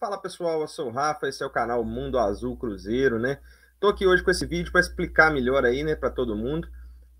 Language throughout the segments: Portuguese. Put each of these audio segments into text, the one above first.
Fala pessoal, eu sou o Rafa, esse é o canal Mundo Azul Cruzeiro, né? Tô aqui hoje com esse vídeo para explicar melhor aí, né, para todo mundo,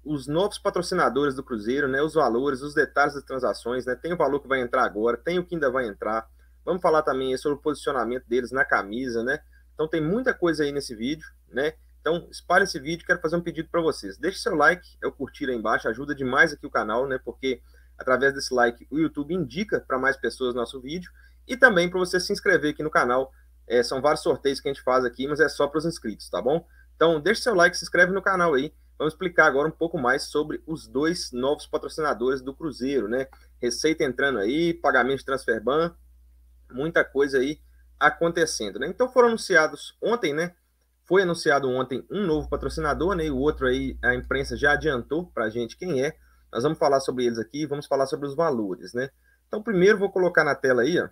os novos patrocinadores do Cruzeiro, né, os valores, os detalhes das transações, né? Tem o valor que vai entrar agora, tem o que ainda vai entrar. Vamos falar também sobre o posicionamento deles na camisa, né? Então tem muita coisa aí nesse vídeo, né? Então espalhe esse vídeo, quero fazer um pedido para vocês. Deixe seu like, é o curtir aí embaixo, ajuda demais aqui o canal, né? Porque através desse like o YouTube indica para mais pessoas nosso vídeo e também para você se inscrever aqui no canal. É, são vários sorteios que a gente faz aqui, mas é só para os inscritos, tá bom? Então, deixe seu like, se inscreve no canal aí. Vamos explicar agora um pouco mais sobre os dois novos patrocinadores do Cruzeiro, né? Receita entrando aí, pagamento de transferban, muita coisa aí acontecendo, né? Então foram anunciados ontem, né? Foi anunciado ontem um novo patrocinador, né? E o outro aí a imprensa já adiantou para a gente quem é. Nós vamos falar sobre eles aqui, vamos falar sobre os valores, né? Então primeiro vou colocar na tela aí, ó,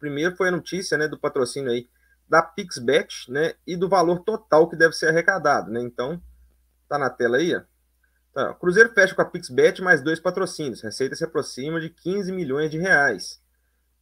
Primeiro foi a notícia né, do patrocínio aí da Pixbet, né? E do valor total que deve ser arrecadado, né? Então, tá na tela aí, ó. Tá, Cruzeiro fecha com a Pixbet mais dois patrocínios. Receita se aproxima de 15 milhões de reais.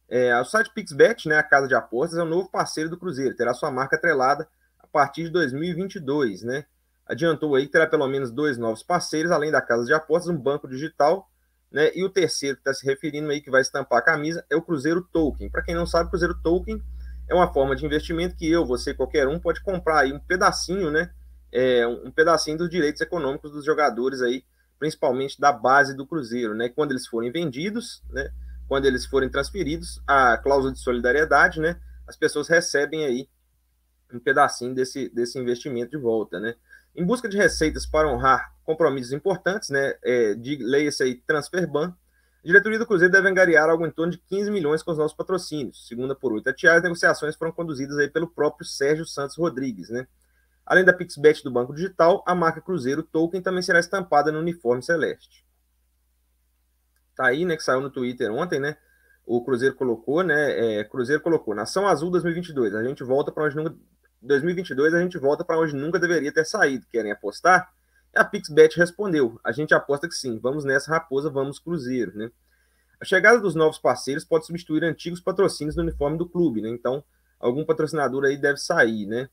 É, o site Pixbet, né, a casa de apostas, é o novo parceiro do Cruzeiro. Terá sua marca atrelada a partir de 2022, né? Adiantou aí que terá pelo menos dois novos parceiros, além da casa de apostas, um banco digital né? E o terceiro que está se referindo aí, que vai estampar a camisa, é o Cruzeiro Token. Para quem não sabe, o Cruzeiro Token é uma forma de investimento que eu, você, qualquer um pode comprar aí um pedacinho, né? É, um pedacinho dos direitos econômicos dos jogadores aí, principalmente da base do Cruzeiro, né? Quando eles forem vendidos, né? Quando eles forem transferidos, a cláusula de solidariedade, né? As pessoas recebem aí um pedacinho desse, desse investimento de volta, né? Em busca de receitas para honrar compromissos importantes, né, é, de leia-se aí transfer ban, a diretoria do Cruzeiro deve angariar algo em torno de 15 milhões com os nossos patrocínios. Segunda por oito atiar, as negociações foram conduzidas aí pelo próprio Sérgio Santos Rodrigues, né? Além da Pixbet do Banco Digital, a marca Cruzeiro Token também será estampada no uniforme celeste. Tá aí, né, que saiu no Twitter ontem, né? O Cruzeiro colocou, né? É, Cruzeiro colocou, Nação Azul 2022, a gente volta para onde nunca 2022 a gente volta para onde nunca deveria ter saído. Querem apostar? E a Pixbet respondeu: a gente aposta que sim. Vamos nessa raposa, vamos Cruzeiro, né? A chegada dos novos parceiros pode substituir antigos patrocínios no uniforme do clube, né? Então, algum patrocinador aí deve sair, né?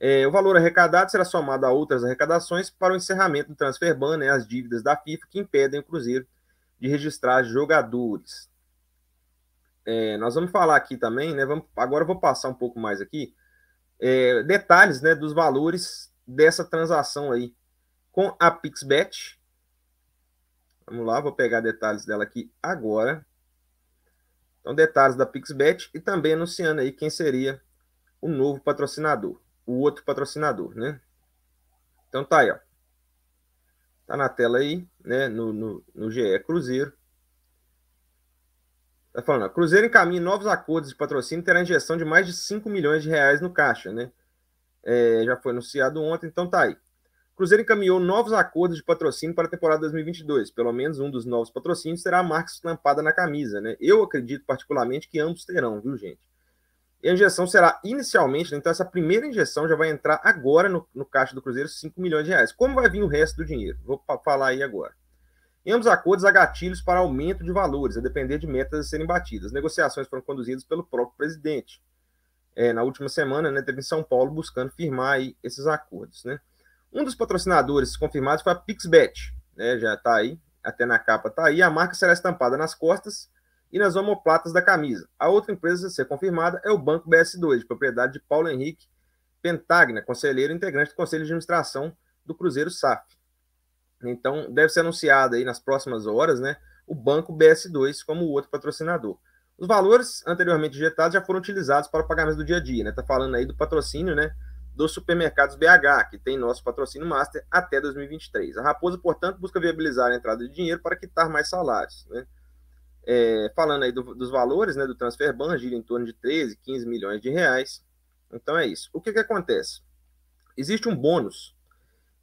É, o valor arrecadado será somado a outras arrecadações para o encerramento do transfer ban, né, as dívidas da FIFA que impedem o Cruzeiro de registrar jogadores. É, nós vamos falar aqui também, né? Vamos, agora eu vou passar um pouco mais aqui é, detalhes né, dos valores dessa transação aí com a Pixbet. Vamos lá, vou pegar detalhes dela aqui agora. Então, detalhes da Pixbet e também anunciando aí quem seria o novo patrocinador, o outro patrocinador, né? Então tá aí, ó. Tá na tela aí, né? No, no, no GE Cruzeiro. Tá falando, Cruzeiro encaminha novos acordos de patrocínio terá injeção de mais de 5 milhões de reais no caixa, né? É, já foi anunciado ontem, então tá aí. Cruzeiro encaminhou novos acordos de patrocínio para a temporada 2022. Pelo menos um dos novos patrocínios será a marca estampada na camisa, né? Eu acredito particularmente que ambos terão, viu, gente? E a injeção será inicialmente, né? então essa primeira injeção já vai entrar agora no, no caixa do Cruzeiro, 5 milhões de reais. Como vai vir o resto do dinheiro? Vou falar aí agora. Em ambos acordos, há gatilhos para aumento de valores, a depender de metas a serem batidas. negociações foram conduzidas pelo próprio presidente. É, na última semana, né, teve em São Paulo buscando firmar esses acordos. Né? Um dos patrocinadores confirmados foi a Pixbet, né, já está aí, até na capa está aí. A marca será estampada nas costas e nas omoplatas da camisa. A outra empresa a ser confirmada é o Banco BS2, de propriedade de Paulo Henrique Pentagna, conselheiro integrante do Conselho de Administração do Cruzeiro SAF. Então, deve ser anunciado aí nas próximas horas, né, o banco BS2 como outro patrocinador. Os valores anteriormente injetados já foram utilizados para o pagamento do dia a dia, né? Tá falando aí do patrocínio, né, dos supermercados BH, que tem nosso patrocínio master até 2023. A Raposa, portanto, busca viabilizar a entrada de dinheiro para quitar mais salários, né? É, falando aí do, dos valores né, do transfer ban, gira em torno de 13, 15 milhões de reais. Então é isso. O que, que acontece? Existe um bônus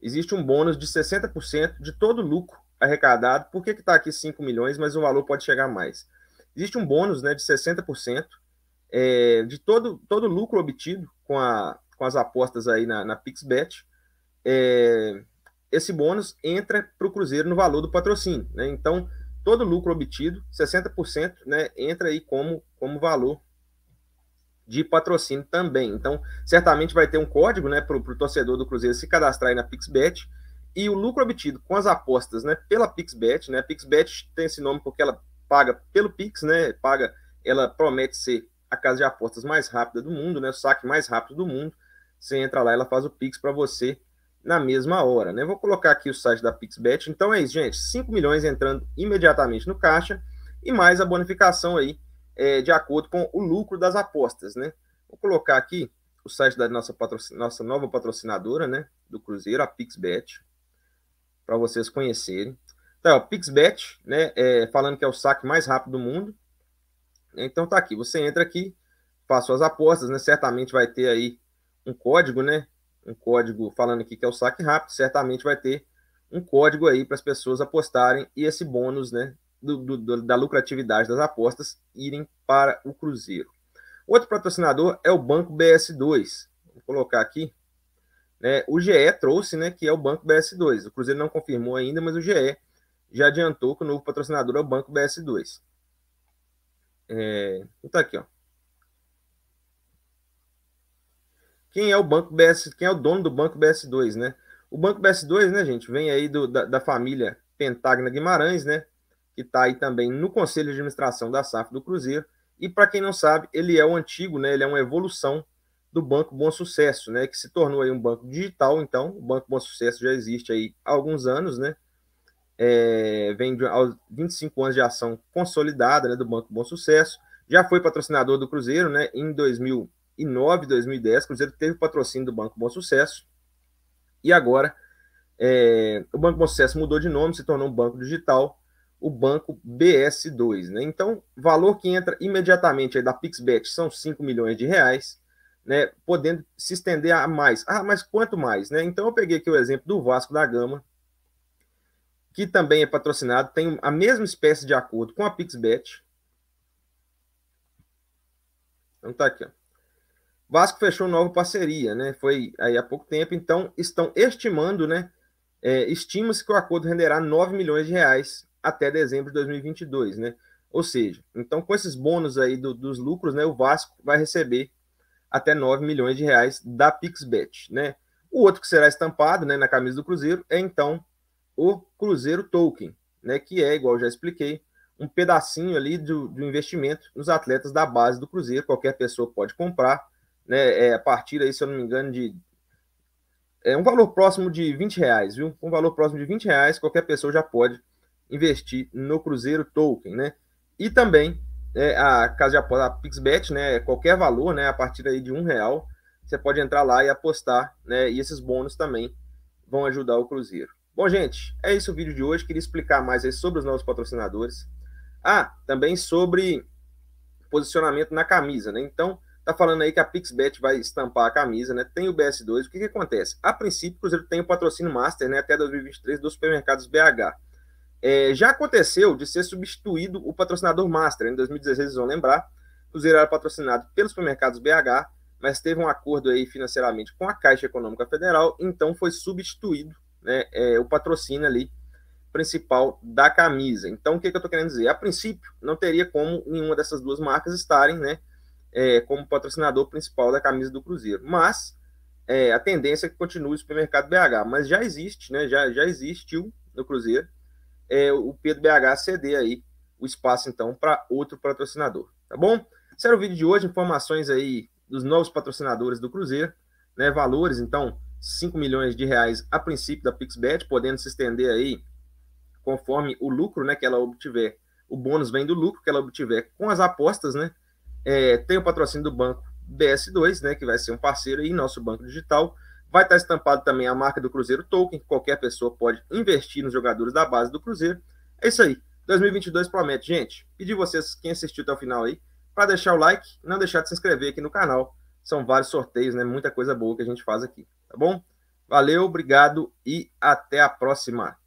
existe um bônus de 60% de todo o lucro arrecadado. Por que está aqui 5 milhões, mas o valor pode chegar mais? Existe um bônus né, de 60% é, de todo, todo o lucro obtido com, a, com as apostas aí na, na PixBet. É, esse bônus entra para o Cruzeiro no valor do patrocínio. Né? Então, todo lucro obtido, 60%, né, entra aí como, como valor de patrocínio também. Então, certamente vai ter um código né, para o torcedor do Cruzeiro se cadastrar aí na PixBet. E o lucro obtido com as apostas né, pela PixBet, né, a PixBet tem esse nome porque ela paga pelo Pix, né, paga, ela promete ser a casa de apostas mais rápida do mundo, né, o saque mais rápido do mundo. Você entra lá, ela faz o Pix para você na mesma hora. Né? Vou colocar aqui o site da PixBet. Então é isso, gente. 5 milhões entrando imediatamente no caixa e mais a bonificação aí é, de acordo com o lucro das apostas, né? Vou colocar aqui o site da nossa, patrocin... nossa nova patrocinadora, né? Do Cruzeiro, a PixBet, para vocês conhecerem. Então, tá, o PixBet, né? É, falando que é o saque mais rápido do mundo. Então tá aqui, você entra aqui, faz suas apostas, né? Certamente vai ter aí um código, né? Um código falando aqui que é o saque rápido, certamente vai ter um código aí para as pessoas apostarem e esse bônus, né? do, do, da lucratividade das apostas irem para o Cruzeiro. Outro patrocinador é o Banco BS2. Vou colocar aqui. Né, o GE trouxe né, que é o Banco BS2. O Cruzeiro não confirmou ainda, mas o GE já adiantou que o novo patrocinador é o Banco BS2. É, então tá aqui, ó. Quem é o Banco BS? Quem é o dono do Banco BS2, né? O Banco BS2, né, gente, vem aí do, da, da família Pentagna Guimarães, né? que está aí também no Conselho de Administração da SAF do Cruzeiro. E para quem não sabe, ele é o antigo, né? Ele é uma evolução do Banco Bom Sucesso, né? Que se tornou aí um banco digital. Então, o Banco Bom Sucesso já existe aí há alguns anos, né? É, vem de, aos 25 anos de ação consolidada né, do Banco Bom Sucesso. Já foi patrocinador do Cruzeiro, né? Em 2009, 2010, o Cruzeiro teve patrocínio do Banco Bom Sucesso. E agora, é, o Banco Bom Sucesso mudou de nome, se tornou um banco digital o banco BS2. Né? Então, valor que entra imediatamente aí da PixBet são 5 milhões de reais, né? podendo se estender a mais. Ah, mas quanto mais? Né? Então, eu peguei aqui o exemplo do Vasco da Gama, que também é patrocinado, tem a mesma espécie de acordo com a PixBet. Então, tá aqui. Ó. Vasco fechou nova parceria, né? Foi aí há pouco tempo, então estão estimando, né? É, Estima-se que o acordo renderá 9 milhões de reais até dezembro de 2022, né? Ou seja, então com esses bônus aí do, dos lucros, né, o Vasco vai receber até 9 milhões de reais da Pixbet, né? O outro que será estampado, né, na camisa do Cruzeiro é então o Cruzeiro Token, né, que é, igual já expliquei, um pedacinho ali do, do investimento nos atletas da base do Cruzeiro, qualquer pessoa pode comprar, né, é, a partir aí, se eu não me engano, de é um valor próximo de 20 reais, viu? Um valor próximo de 20 reais, qualquer pessoa já pode investir no Cruzeiro Token, né? E também é, a casa de aposta, a Pixbet, né? Qualquer valor, né? A partir aí de um real, você pode entrar lá e apostar, né? E esses bônus também vão ajudar o Cruzeiro. Bom, gente, é isso o vídeo de hoje. Queria explicar mais aí sobre os novos patrocinadores. Ah, também sobre posicionamento na camisa, né? Então, tá falando aí que a Pixbet vai estampar a camisa, né? Tem o BS2. O que, que acontece? A princípio, o Cruzeiro tem o patrocínio Master, né? Até 2023 dos supermercados BH. É, já aconteceu de ser substituído o patrocinador Master. Em 2016, vocês vão lembrar, o Cruzeiro era patrocinado pelos supermercados BH, mas teve um acordo aí financeiramente com a Caixa Econômica Federal, então foi substituído né, é, o patrocínio ali principal da camisa. Então, o que, que eu estou querendo dizer? A princípio, não teria como nenhuma dessas duas marcas estarem né, é, como patrocinador principal da camisa do Cruzeiro, mas é, a tendência é que continue o supermercado BH, mas já existe, né, já, já existiu no Cruzeiro, é, o Pedro BH ceder aí o espaço, então, para outro patrocinador, tá bom? Esse era o vídeo de hoje, informações aí dos novos patrocinadores do Cruzeiro, né? Valores, então, 5 milhões de reais a princípio da PixBet, podendo se estender aí conforme o lucro, né, que ela obtiver. O bônus vem do lucro que ela obtiver com as apostas, né? É, tem o patrocínio do banco BS2, né, que vai ser um parceiro aí, nosso banco digital, Vai estar estampado também a marca do Cruzeiro Token, que qualquer pessoa pode investir nos jogadores da base do Cruzeiro. É isso aí. 2022 promete. Gente, pedi vocês, quem assistiu até o final aí, para deixar o like não deixar de se inscrever aqui no canal. São vários sorteios, né? Muita coisa boa que a gente faz aqui, tá bom? Valeu, obrigado e até a próxima.